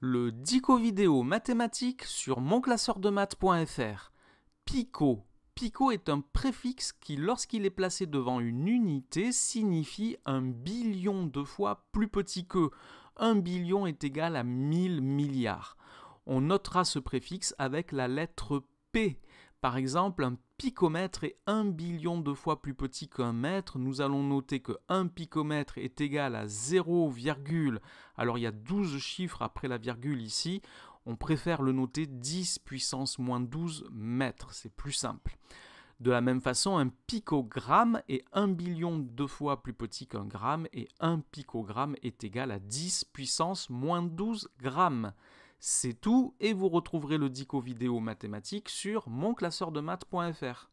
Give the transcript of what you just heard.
le Dico vidéo mathématique sur monclasseurdemath.fr. Pico. Pico est un préfixe qui, lorsqu'il est placé devant une unité, signifie un billion de fois plus petit que. Un billion est égal à 1000 milliards. On notera ce préfixe avec la lettre P. Par exemple, un picomètre est 1 billion de fois plus petit qu'un mètre. Nous allons noter que 1 picomètre est égal à 0, alors il y a 12 chiffres après la virgule ici. On préfère le noter 10 puissance moins 12 mètres, c'est plus simple. De la même façon, un picogramme est 1 billion de fois plus petit qu'un gramme et 1 picogramme est égal à 10 puissance moins 12 grammes. C'est tout et vous retrouverez le dico vidéo mathématique sur monclasseurdemaths.fr.